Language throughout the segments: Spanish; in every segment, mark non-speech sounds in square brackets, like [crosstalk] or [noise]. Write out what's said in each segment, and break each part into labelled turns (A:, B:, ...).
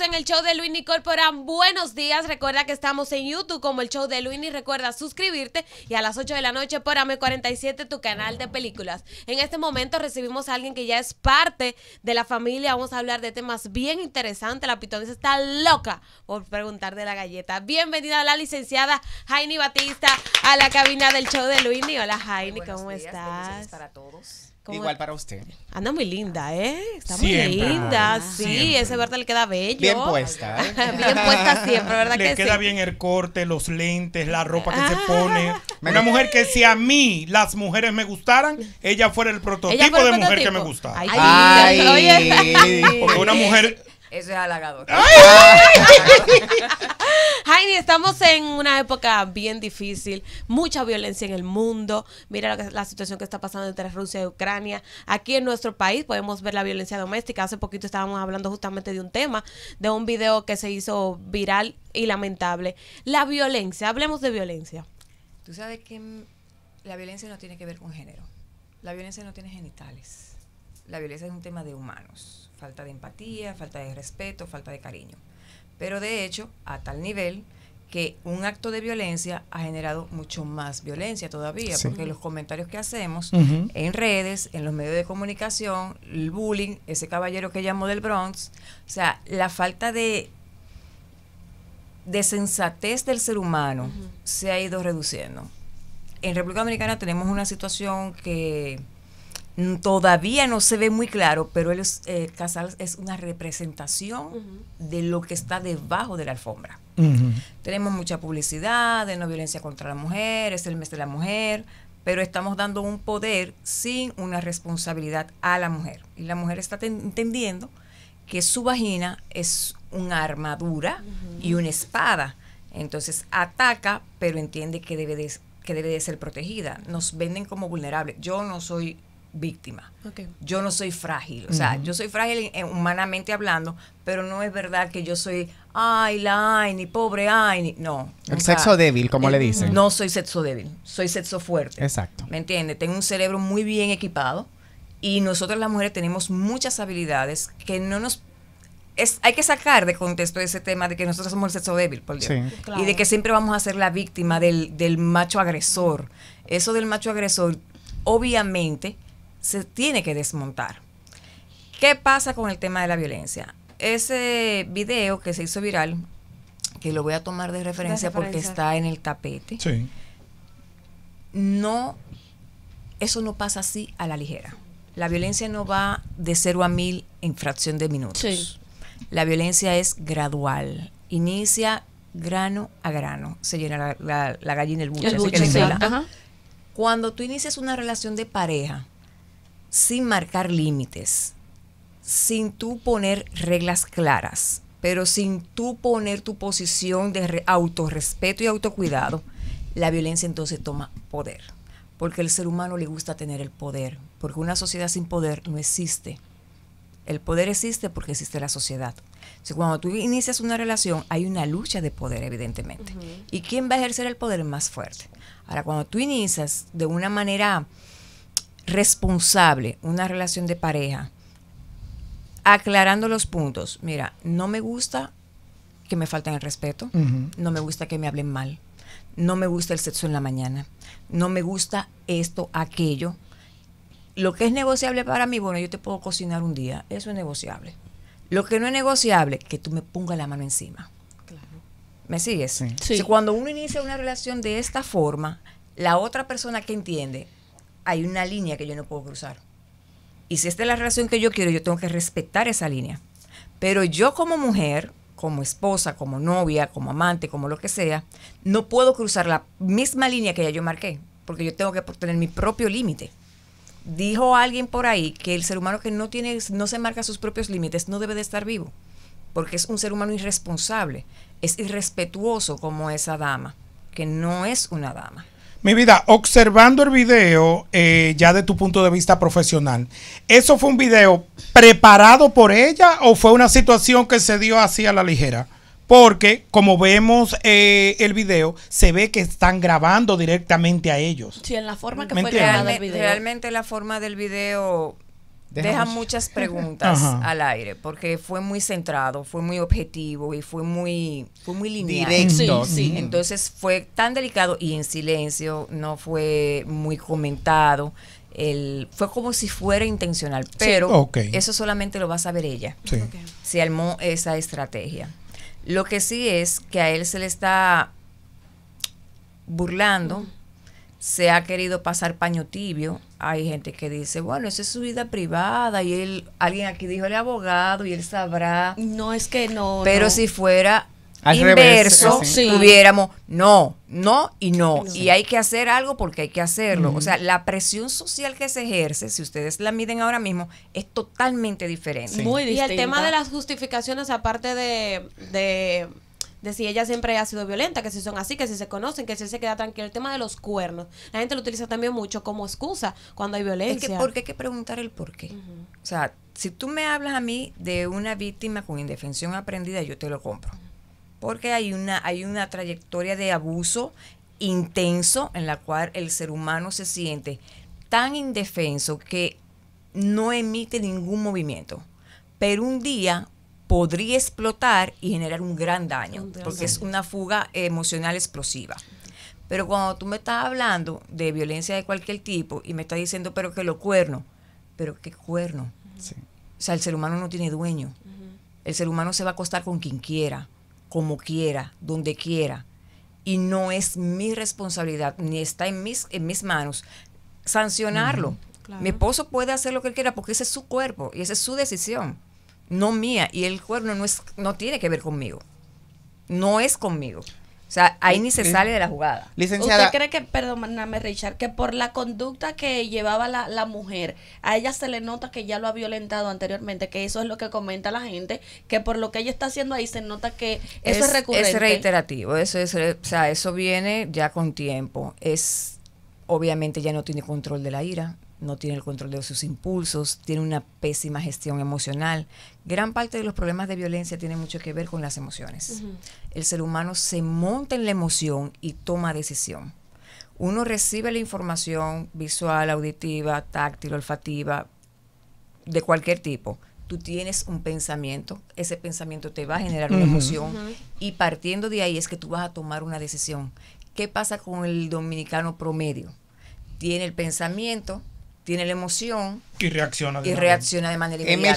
A: en el show de Luini Corporan. Buenos días. Recuerda que estamos en YouTube como el show de Luini. Recuerda suscribirte y a las 8 de la noche por AME47, tu canal de películas. En este momento recibimos a alguien que ya es parte de la familia. Vamos a hablar de temas bien interesantes. La pitonesa está loca por preguntar de la galleta. Bienvenida a la licenciada Jaini Batista a la cabina del show de Luini. Hola Jaini, ¿cómo estás? Para todos. Igual para usted. Anda muy linda, ¿eh? Está muy linda, ah, sí. Ese verde le queda bello. Bien puesta. ¿eh? [laughs] bien
B: puesta siempre, ¿verdad que le queda bien el corte, los lentes, la ropa que se ah. pone. Una mujer que si a mí las mujeres me gustaran, ella fuera el prototipo de mujer que me gusta. Ay, Ay. Porque una
A: mujer...
C: Eso es halagador.
A: Ay. [laughs] Jaime, estamos en una época bien difícil, mucha violencia en el mundo. Mira lo la, la situación que está pasando entre Rusia y Ucrania. Aquí en nuestro país podemos ver la violencia doméstica. Hace poquito estábamos hablando justamente de un tema, de un video que se hizo viral y lamentable. La violencia, hablemos de violencia.
C: Tú sabes que la violencia no tiene que ver con género. La violencia no tiene genitales. La violencia es un tema de humanos. Falta de empatía, falta de respeto, falta de cariño pero de hecho a tal nivel que un acto de violencia ha generado mucho más violencia todavía, porque los comentarios que hacemos en redes, en los medios de comunicación, el bullying, ese caballero que llamó del Bronx, o sea, la falta de, de sensatez del ser humano se ha ido reduciendo. En República Dominicana tenemos una situación que Todavía no se ve muy claro, pero él es, eh, es una representación de lo que está debajo de la alfombra. Tenemos mucha publicidad de no violencia contra la mujer, es el mes de la mujer, pero estamos dando un poder sin una responsabilidad a la mujer. Y la mujer está entendiendo que su vagina es una armadura y una espada. Entonces ataca, pero entiende que debe que debe de ser protegida. Nos venden como vulnerables. Yo no soy víctima. Yo no soy frágil, o sea, yo soy frágil humanamente hablando, pero no es verdad que yo soy, ay, la ay ni pobre ay no. El sexo débil, como le eh, dicen. No soy sexo débil, soy sexo fuerte. Exacto. ¿Me entiende Tengo un cerebro muy bien equipado y nosotros las mujeres tenemos muchas habilidades que no nos es, hay que sacar de contexto ese tema de que nosotros somos el sexo débil, por Dios. Y de que siempre vamos a ser la víctima del, del macho agresor. Eso del macho agresor, obviamente, se tiene que desmontar. ¿Qué pasa con el tema de la violencia? Ese video que se hizo viral, que lo voy a tomar de referencia, porque está en el tapete, sí. no, eso no pasa así a la ligera. La violencia no va de cero a mil en fracción de minutos. La violencia es gradual. Inicia grano a grano. Se llena la, gallina el El Cuando tú inicias una relación de pareja, sin marcar límites, sin tú poner reglas claras, pero sin tú poner tu posición de autorrespeto y autocuidado, la violencia entonces toma poder. Porque el ser humano le gusta tener el poder, porque una sociedad sin poder no existe. El poder existe porque existe la sociedad. Si cuando tú inicias una relación, hay una lucha de poder, evidentemente. ¿Y quién va a ejercer el poder más fuerte? Ahora, cuando tú inicias de una manera responsable una relación de pareja aclarando los puntos. Mira, no me gusta que me falten el respeto, no me gusta que me hablen mal, no me gusta el sexo en la mañana, no me gusta esto, aquello. Lo que es negociable para mí, bueno, yo te puedo cocinar un día, eso es negociable. Lo que no es negociable, que tú me pongas la mano encima. ¿Me sigues? Sí. cuando uno inicia una relación de esta forma, la otra persona que entiende hay una línea que yo no puedo cruzar. Y si esta es la relación que yo quiero, yo tengo que respetar esa línea. Pero yo como mujer, como esposa, como novia, como amante, como lo que sea, no puedo cruzar la misma línea que ya yo marqué, porque yo tengo que tener mi propio límite. Dijo alguien por ahí que el ser humano que no tiene no se marca sus propios límites no debe de estar vivo, porque es un ser humano irresponsable, es irrespetuoso como esa dama, que no es una dama.
B: Mi vida, observando el video eh, ya de tu punto de vista profesional, ¿eso fue un video preparado por ella o fue una situación que se dio así a la ligera? Porque como vemos eh, el video, se ve que están grabando directamente a ellos.
C: Sí, en la forma que fue grabado el video. Realmente la forma del video Deja, muchas preguntas [laughs] al aire porque fue muy centrado, fue muy objetivo y fue muy, fue muy lineal. Directo, sí, Entonces fue tan delicado y en silencio, no fue muy comentado. El, fue como si fuera intencional, pero eso solamente lo va a saber ella. Sí. Se armó esa estrategia. Lo que sí es que a él se le está burlando se ha querido pasar paño tibio. Hay gente que dice, bueno, esa es su vida privada y él, alguien aquí dijo, el abogado y él sabrá. No es que no. Pero si fuera inverso, si tuviéramos, no, no y no. Y hay que hacer algo porque hay que hacerlo. O sea, la presión social que se ejerce, si ustedes la miden ahora mismo, es totalmente diferente. Muy Y el tema de las
A: justificaciones, aparte de de si ella siempre ha sido violenta, que si son así, que si se conocen, que si se queda tranquila. El tema de los cuernos, la gente lo utiliza también mucho como excusa cuando hay violencia. Es que porque hay que preguntar el
C: por qué. O sea, si tú me hablas a mí de una víctima con indefensión aprendida, yo te lo compro. Porque hay una, hay una trayectoria de abuso intenso en la cual el ser humano se siente tan indefenso que no emite ningún movimiento. Pero un día podría explotar y generar un gran daño, porque es una fuga emocional explosiva. Pero cuando tú me estás hablando de violencia de cualquier tipo y me estás diciendo, pero que lo cuerno, pero qué cuerno. O sea, el ser humano no tiene dueño. El ser humano se va a acostar con quien quiera, como quiera, donde quiera. Y no es mi responsabilidad, ni está en mis, en mis manos sancionarlo. Mi esposo puede hacer lo que él quiera porque ese es su cuerpo y esa es su decisión no mía, y el cuerno no, es, no tiene que ver conmigo. No es conmigo. O sea, ahí eh, ni se eh. sale de la jugada. ¿Usted
A: cree que, perdóname Richard, que por la conducta que llevaba la, mujer, a ella se le nota que ya lo ha violentado anteriormente, que eso es lo que comenta la gente, que por lo que ella está haciendo ahí se nota que eso es, es recurrente? Es
C: reiterativo, eso es, o sea, eso viene ya con tiempo. Es, obviamente ya no tiene control de la ira, no tiene el control de sus impulsos, tiene una pésima gestión emocional. Gran parte de los problemas de violencia tiene mucho que ver con las emociones. El ser humano se monta en la emoción y toma decisión. Uno recibe la información visual, auditiva, táctil, olfativa, de cualquier tipo. Tú tienes un pensamiento, ese pensamiento te va a generar una emoción y partiendo de ahí es que tú vas a tomar una decisión. ¿Qué pasa con el dominicano promedio? Tiene el pensamiento, tiene la emoción.
D: Y reacciona de, reacciona de manera inmediata.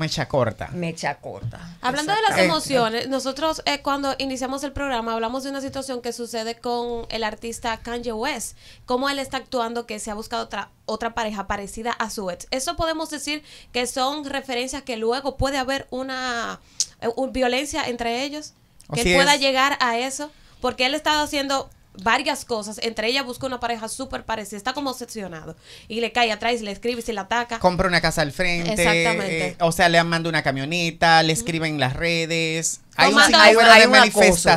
D: Mecha, corta. Mecha corta. Hablando de las emociones,
C: nosotros eh, cuando
A: iniciamos el programa hablamos de una situación que sucede con el artista Kanye West, cómo él está actuando que se ha buscado otra, pareja parecida a su ex. Eso podemos decir que son referencias que luego puede haber una, eh, violencia entre ellos, que pueda llegar a eso, porque él estado haciendo varias cosas, entre ellas busca una pareja súper parecida, está como obsesionado y le cae atrás, le escribe y se le ataca. Compra
D: una casa al frente. Exactamente. Eh, o sea, le manda una camioneta, le escribe en las redes. Hay, una, hay, hay un acoso.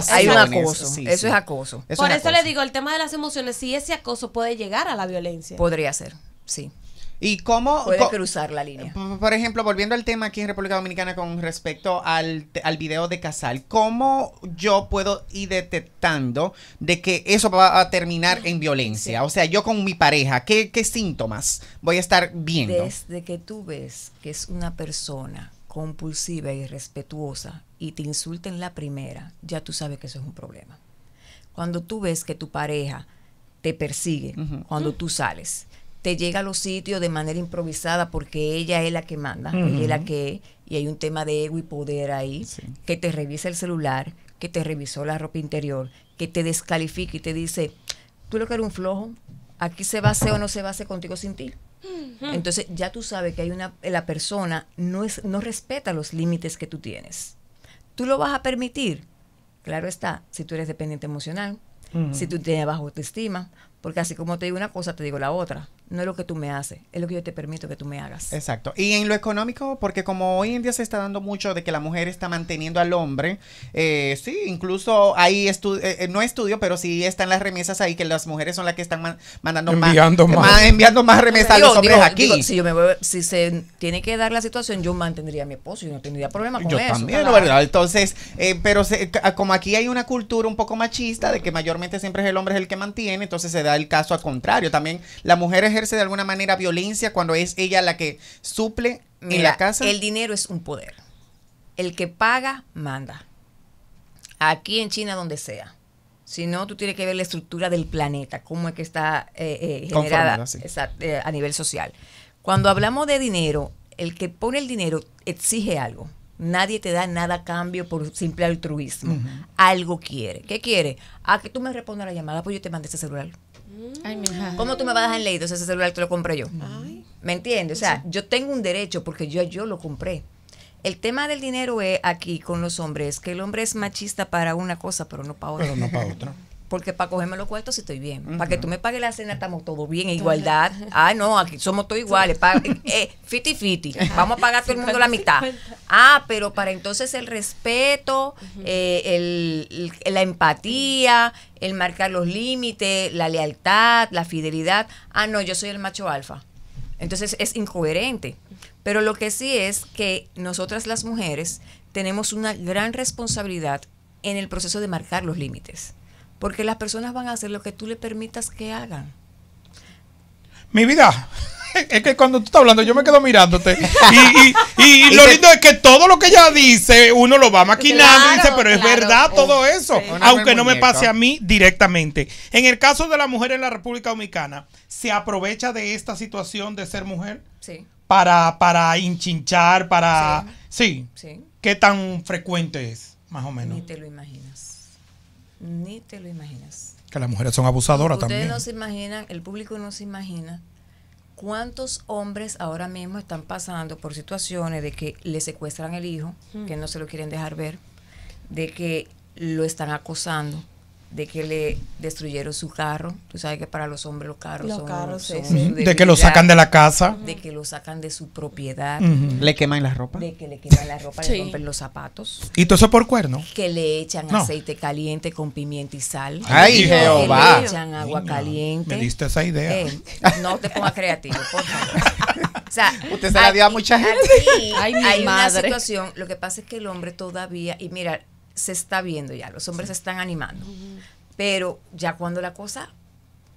D: eso es acoso. Por eso le
A: digo, el tema de las emociones, si ese acoso puede llegar a la violencia. Podría
D: ser, sí. ¿Y cómo puede cruzar la línea? Por ejemplo, volviendo al tema aquí en República Dominicana con respecto al, video de Casal, ¿cómo yo puedo ir detectando de que eso va a terminar en violencia? O sea, yo con mi pareja, ¿qué, síntomas voy a estar viendo?
C: Desde que tú ves que es una persona compulsiva y respetuosa y te insulten la primera, ya tú sabes que eso es un problema. Cuando tú ves que tu pareja te persigue, cuando mm. tú sales, te llega a los sitios de manera improvisada porque ella es la que manda, ella es la que, y hay un tema de ego y poder ahí, que te revisa el celular, que te revisó la ropa interior, que te descalifica y te dice, tú lo que eres un flojo, aquí se va a hacer o no se va a hacer contigo sin ti. Entonces ya tú sabes que hay una, la persona no, es, no respeta los límites que tú tienes. ¿Tú lo vas a permitir? Claro está, si tú eres dependiente emocional, si tú tienes baja autoestima, porque así como te digo una cosa, te digo la otra. No es lo que tú me haces, es lo que yo te permito que tú me hagas.
E: Exacto.
D: Y en lo económico, porque como hoy en día se está dando mucho de que la mujer está manteniendo al hombre, eh, sí, incluso ahí eh, eh, no estudio, pero sí están las remesas ahí, que las mujeres son las que están mandando más, Enviando más remesas a los hombres aquí. si, se tiene que dar la
C: situación, yo mantendría a mi esposo y no tendría problema con eso. también, verdad.
D: Entonces, pero como aquí hay una cultura un poco machista de que mayormente siempre es el hombre el que mantiene, entonces se da el caso al contrario. También la mujer ejerce de alguna manera violencia cuando es ella la que suple en la casa. El dinero
C: es un poder.
D: El que paga, manda.
C: Aquí en China, donde sea. Si no, tú tienes que ver la estructura del planeta, cómo es que está eh, eh, generada eh, a nivel social. Cuando hablamos de dinero, el que pone el dinero exige algo. Nadie te da nada a cambio por simple altruismo. Algo quiere. ¿Qué quiere? A ah, que tú me respondas la llamada, pues yo te mandé ese celular.
E: ¿Cómo tú me vas a dejar en leídos ese
C: celular que lo compré yo? Mm. ¿Me entiendes? O sea, yo tengo un derecho porque yo, yo lo compré. El tema del dinero es eh, aquí con los hombres, que el hombre es machista para una cosa, pero no para Pero no para otra. [laughs] porque para cogerme los cuartos estoy bien. Para que tú me pagues la cena estamos todos bien, en igualdad. Ah, no, aquí somos todos iguales. Para, eh, eh fiti vamos a pagar todo el mundo la mitad. Ah, pero para entonces el respeto, eh, la empatía, el marcar los límites, la lealtad, la fidelidad. Ah, no, yo soy el macho alfa. Entonces es incoherente. Pero lo que sí es que nosotras las mujeres tenemos una gran responsabilidad en el proceso de marcar los límites porque las personas van a hacer lo que tú le permitas que hagan.
B: Mi vida. [laughs] Es que cuando tú estás hablando, yo me quedo mirándote. Y, [laughs] lo lindo es que todo lo que ella dice, uno lo va maquinando dice, pero es verdad todo eso. aunque no me pase a mí directamente. En el caso de la mujer en la República Dominicana, ¿se aprovecha de esta situación de ser mujer? Para, para hinchinchar, para. sí. ¿Qué tan frecuente es, más o menos? Ni
C: te lo imaginas ni te lo imaginas. Que las mujeres son abusadoras también. Ustedes no se imaginan, el público no se imagina cuántos hombres ahora mismo están pasando por situaciones de que le secuestran el hijo, que mm. no se lo quieren dejar ver, de que lo están acosando, de que le destruyeron su carro. Tú sabes que para los hombres los carros son, de que lo sacan de la casa, de que lo sacan de su propiedad, le queman la ropa, de que le queman la ropa, le rompen los zapatos. Y todo eso por cuerno. Que le echan aceite caliente con pimienta y sal. Ay, que Jehová. le echan agua caliente. Me diste esa idea. Eh, no te pongas creativo, por favor.
D: O sea, Usted se la dio a mucha gente. hay una situación,
C: lo que pasa es que el hombre todavía y mira, se está viendo ya, los hombres se están animando. Pero ya cuando la cosa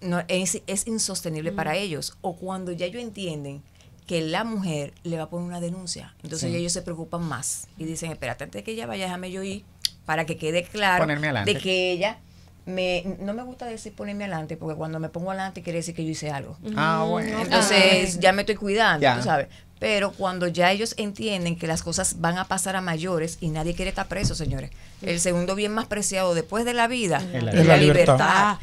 C: no, es, insostenible para ellos o cuando ya ellos entienden que la mujer le va a poner una denuncia, entonces ellos se preocupan más y dicen, espérate, antes de que ella vaya, déjame yo ir para que quede claro de que ella me, no me gusta decir ponerme adelante, porque cuando me pongo adelante quiere decir que yo hice algo. Ah, bueno. Entonces ah. ya me estoy cuidando, tú sabes. Pero cuando ya ellos entienden que las cosas van a pasar a mayores y nadie quiere estar preso, señores. El segundo bien más preciado después de la vida
E: es la, libertad. Ah,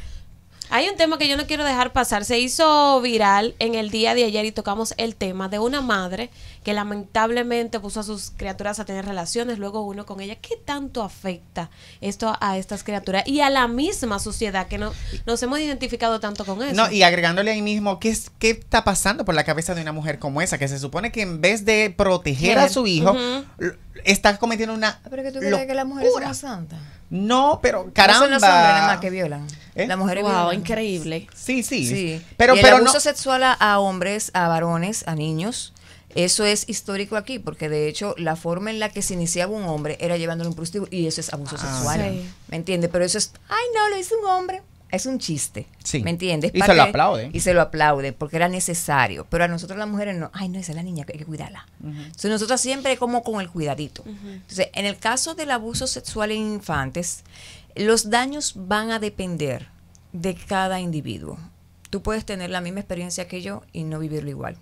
C: hay un tema que yo no quiero dejar pasar.
A: Se hizo viral en el día de ayer y tocamos el tema de una madre que lamentablemente puso a sus criaturas a tener relaciones, luego uno con ella. ¿Qué tanto afecta esto a estas criaturas y a la misma sociedad que no, nos hemos identificado tanto con eso? No, y agregándole
D: ahí mismo, ¿qué, es, ¿qué está pasando por la cabeza de una mujer como esa? Que se supone que en vez de proteger a su hijo, Estás cometiendo una. Ah, pero que tú crees que las
C: mujeres son santa,
D: No, pero caramba. son más que violan. La mujer wow,
C: increíble. Sí, sí. sí. Pero, y el pero abuso sexual a, hombres, a varones, a niños. Eso es histórico aquí, porque de hecho la forma en la que se iniciaba un hombre era llevándole un prostíbulo y eso es abuso ah, sexual. ¿Me entiendes? Pero eso es, ay no, lo hizo un hombre es un chiste. ¿Me entiendes? Y se lo aplaude. Y se lo aplaude porque era necesario. Pero a nosotros las mujeres no. Ay, no, esa es la niña, que hay que cuidarla. nosotros siempre como con el cuidadito. Entonces, en el caso del abuso sexual en infantes, los daños van a depender de cada individuo. Tú puedes tener la misma experiencia que yo y no vivirlo igual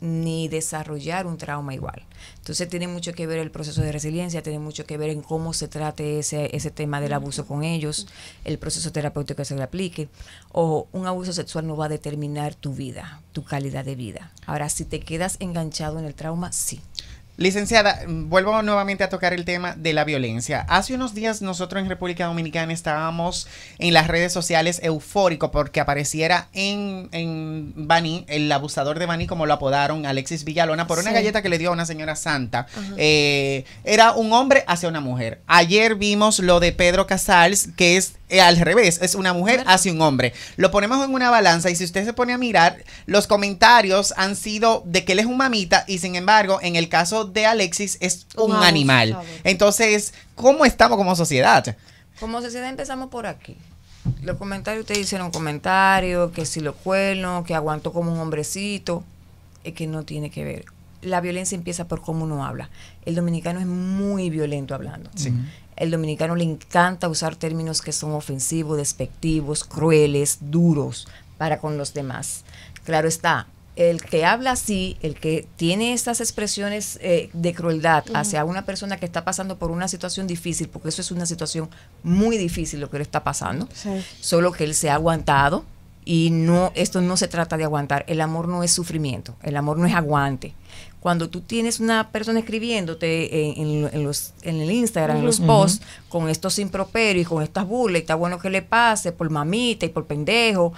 C: ni desarrollar un trauma igual. Entonces tiene mucho que ver el proceso de resiliencia, tiene mucho que ver en cómo se trate ese, ese tema del abuso con ellos, el proceso terapéutico que se le aplique, o un abuso sexual no va a
D: determinar tu vida, tu calidad de vida. Ahora, si te quedas enganchado en el trauma, sí. Licenciada, vuelvo nuevamente a tocar el tema de la violencia. Hace unos días nosotros en República Dominicana estábamos en las redes sociales eufóricos porque apareciera en, en Bani, el abusador de Bani, como lo apodaron Alexis Villalona, por una galleta que le dio a una señora santa. Eh, era un hombre hacia una mujer. Ayer vimos lo de Pedro Casals, que es eh, al revés, es una mujer hacia un hombre. Lo ponemos en una balanza y si usted se pone a mirar, los comentarios han sido de que él es un mamita y sin embargo, en el caso de de Alexis es un animal. Entonces, ¿cómo estamos como sociedad?
C: Como sociedad empezamos por aquí.
D: Los comentarios, ustedes hicieron comentarios, que si lo
C: cuerno, que aguanto como un hombrecito, es que no tiene que ver. La violencia empieza por cómo uno habla. El dominicano es muy violento hablando. El dominicano le encanta usar términos que son ofensivos, despectivos, crueles, duros para con los demás. Claro está, el que habla así, el que tiene estas expresiones eh, de crueldad hacia una persona que está pasando por una situación difícil, porque eso es una situación muy difícil lo que le está pasando, solo que él se ha aguantado y no esto no se trata de aguantar, el amor no es sufrimiento, el amor no es aguante. Cuando tú tienes una persona escribiéndote en, los, en el Instagram, en los posts, con estos improperios, con estas burlas, y está bueno que le pase por mamita y por pendejo,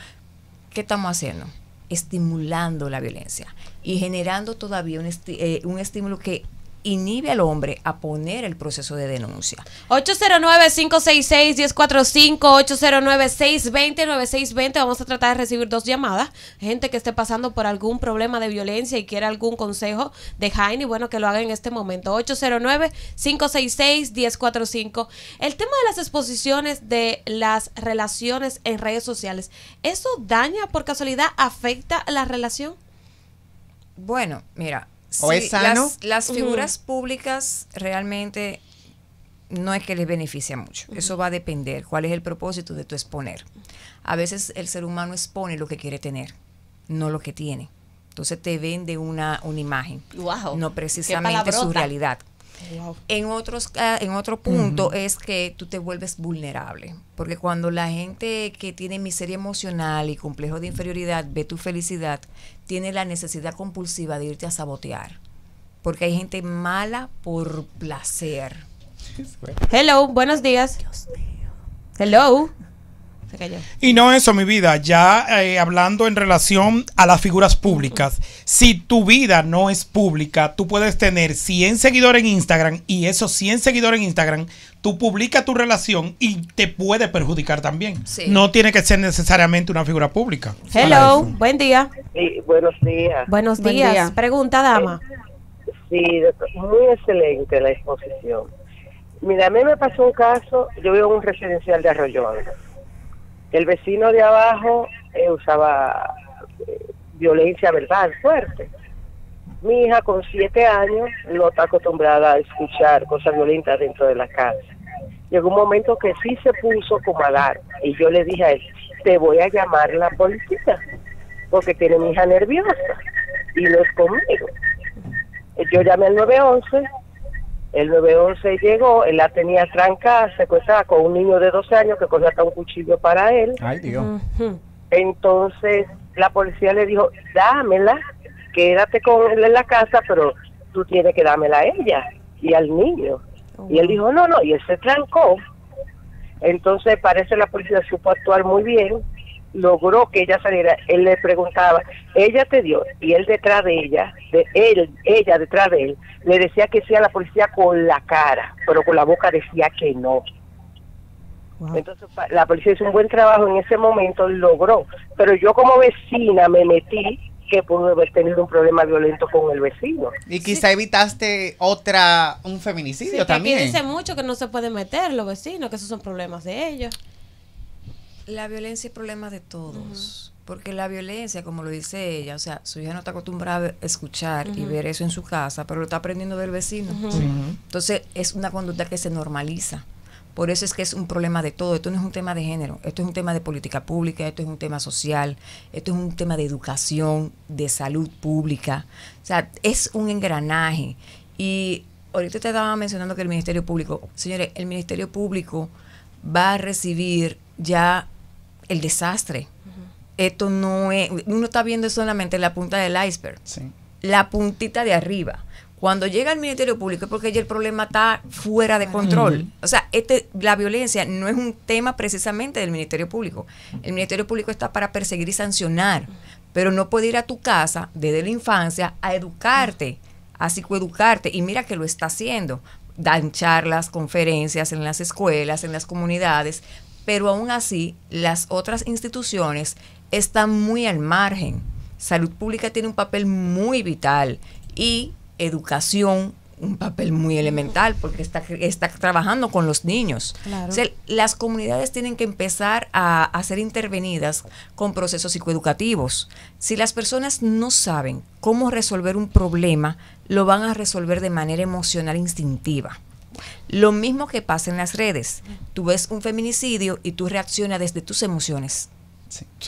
C: ¿qué estamos haciendo? estimulando la violencia y generando todavía un, eh, un estímulo que inhibe al hombre a poner el proceso de denuncia.
A: 809-566-1045, 809-620-9620. Vamos a tratar de recibir dos llamadas. Gente que esté pasando por algún problema de violencia y quiera algún consejo de Jaime, bueno, que lo haga en este momento. 809-566-1045. El tema de las exposiciones de las relaciones en redes sociales, ¿eso daña por casualidad? ¿Afecta la relación?
C: Bueno, mira, ¿O es Las, figuras públicas realmente no es que les beneficia mucho. Eso va a depender cuál es el propósito de tu exponer. A veces el ser humano expone lo que quiere tener, no lo que tiene. Entonces te vende una, una imagen, no precisamente su realidad. En, otros, ah, en otro punto es que tú te vuelves vulnerable, porque cuando la gente que tiene miseria emocional y complejo de inferioridad ve tu felicidad, tiene la necesidad compulsiva de irte a sabotear. Porque hay gente mala por placer. Hello, buenos días.
A: Hello.
B: Y no eso, mi vida. Ya eh, hablando en relación a las figuras públicas, si tu vida no es pública, tú puedes tener 100 seguidores en Instagram y esos 100 seguidores en Instagram, tú publicas tu relación y te puede perjudicar también. No tiene que ser necesariamente una figura pública. Hello,
E: buen día. buenos días. Buenos días. Pregunta, dama. Sí, muy excelente la exposición. Mira, a mí me pasó un caso, yo vivo en un residencial de Arroyo el vecino de abajo eh, usaba eh, violencia verbal fuerte. Mi hija con siete años no está acostumbrada a escuchar cosas violentas dentro de la casa. Llegó un momento que sí se puso como a dar y yo le dije a él, te voy a llamar la policía porque tiene mi hija nerviosa y no es conmigo. Eh, yo llamé al 911 el 911 llegó, él la tenía trancada, secuestrada con un niño de 12 años que cogía hasta un cuchillo para él. Ay, Dios. Entonces la policía le dijo, dámela, quédate con él en la casa, pero tú tienes que dámela a ella y al niño. Y él oh. dijo, no, no, y él se trancó. Entonces parece la policía supo actuar muy bien logró que ella saliera, él le preguntaba, ella te dio, y él detrás de ella, de él, ella detrás de él, le decía que sí a la policía con la cara, pero con la boca decía que no. Entonces la policía hizo un buen trabajo en ese momento, logró, pero yo como vecina me metí que pudo haber tenido un problema violento con el vecino.
D: Y quizá evitaste otra, un feminicidio también. dice
A: mucho que no se pueden meter los vecinos, que esos son problemas
C: de ellos. La violencia es problema de todos. Porque la violencia, como lo dice ella, o sea, su hija no está acostumbrada a escuchar y ver eso en su casa, pero lo está aprendiendo del vecino. Entonces, es una conducta que se normaliza. Por eso es que es un problema de todo. Esto no es un tema de género, esto es un tema de política pública, esto es un tema social, esto es un tema de educación, de salud pública. O sea, es un engranaje. Y ahorita te estaba mencionando que el Ministerio Público, señores, el Ministerio Público va a recibir ya el desastre. Esto no es, uno está viendo solamente la punta del iceberg, la puntita de arriba. Cuando llega el Ministerio Público es porque ya el problema está fuera de control. O sea, este, la violencia no es un tema precisamente del Ministerio Público. El Ministerio Público está para perseguir y sancionar, pero no puede ir a tu casa desde la infancia a educarte, a psicoeducarte. Y mira que lo está haciendo, dan charlas, conferencias en las escuelas, en las comunidades, pero aún así las otras instituciones están muy al margen. Salud pública tiene un papel muy vital y educación un papel muy elemental porque está, está trabajando con los niños. las comunidades tienen que empezar a, a, ser intervenidas con procesos psicoeducativos. Si las personas no saben cómo resolver un problema, lo van a resolver de manera emocional instintiva. Lo mismo que pasa en las redes. Tú ves un feminicidio y tú reaccionas desde tus emociones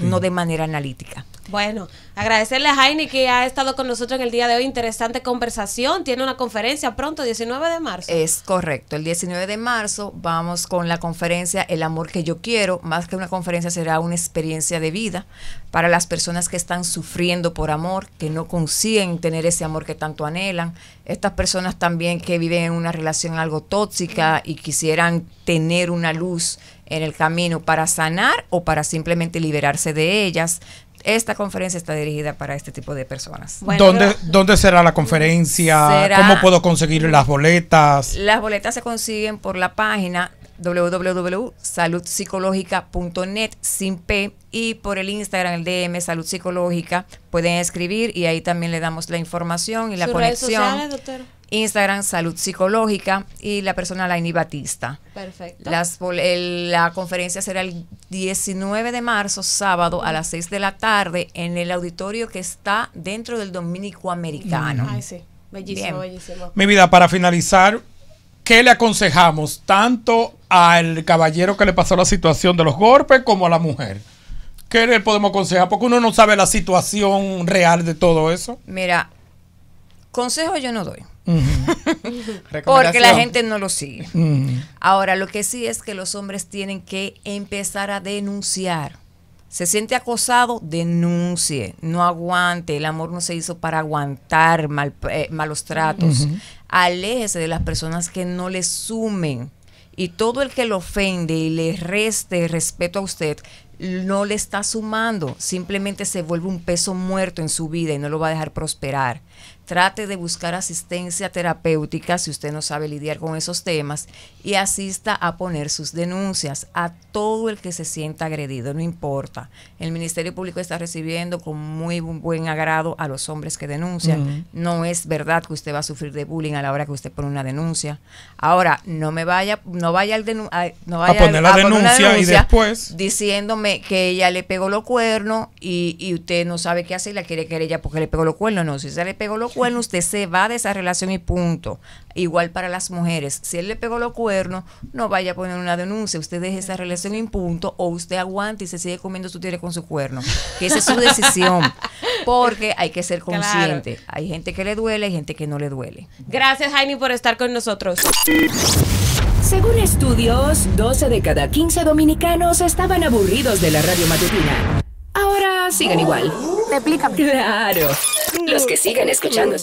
C: no de manera analítica.
A: Bueno, agradecerle a Jaime que ha estado con nosotros en el día de hoy. Interesante conversación. Tiene una
C: conferencia pronto, 19 de marzo. Es correcto. El 19 de marzo vamos con la conferencia El amor que yo quiero. Más que una conferencia será una experiencia de vida para las personas que están sufriendo por amor, que no consiguen tener ese amor que tanto anhelan. Estas personas también que viven en una relación algo tóxica y quisieran tener una luz en el camino para sanar o para simplemente liberarse de ellas. Esta conferencia está dirigida para este tipo de personas. ¿Dónde,
B: será la conferencia? ¿Cómo puedo conseguir las boletas?
C: Las boletas se consiguen por la página www.saludpsicológica.net sin P y por el Instagram, el DM Salud Psicológica, pueden escribir y ahí también le damos la información y la conexión. Redes sociales, Instagram Salud Psicológica y la persona Laini Batista. Perfecto. la conferencia será el 19 de marzo, sábado, a las 6 de la tarde, en el auditorio que está dentro del Dominico Americano. Ay, sí. Bellísimo, bellísimo. Mi
B: vida, para finalizar, ¿qué le aconsejamos tanto al caballero que le pasó la situación de los golpes como a la mujer? ¿Qué le podemos aconsejar? Porque uno no sabe la situación real de todo eso.
C: Mira, consejo yo no doy. Porque la gente no lo sigue. Ahora, lo que sí es que los hombres tienen que empezar a denunciar. Se siente acosado, denuncie, no aguante. El amor no se hizo para aguantar eh, malos tratos. Aléjese de las personas que no le sumen. Y todo el que lo ofende y le reste respeto a usted, no le está sumando, simplemente se vuelve un peso muerto en su vida y no lo va a dejar prosperar trate de buscar asistencia terapéutica si usted no sabe lidiar con esos temas y asista a poner sus denuncias a todo el que se sienta agredido, no importa. El Ministerio Público está recibiendo con muy buen agrado a los hombres que denuncian. Mm. No es verdad que usted va a sufrir de bullying a la hora que usted pone una denuncia. Ahora, no me vaya, no vaya, al poner la denuncia, y después diciéndome que ella le pegó los cuernos y, usted no sabe qué hacer y la quiere querer ella porque le pegó los cuernos. No, si se le pegó los cuando usted se va de esa relación y punto. Igual para las mujeres. Si él le pegó los cuernos, no vaya a poner una denuncia. Usted deje esa relación y punto o usted aguanta y se sigue comiendo su tierra con su cuerno. Que esa es su decisión. [laughs] Porque hay que ser consciente. Hay gente que le duele, y gente que no le duele. Gracias,
A: Jaime, por estar con nosotros.
C: Según estudios, 12 de cada 15 dominicanos estaban aburridos de la radio matutina. Ahora sigan igual. Replícame. Claro. Los que sigan escuchando...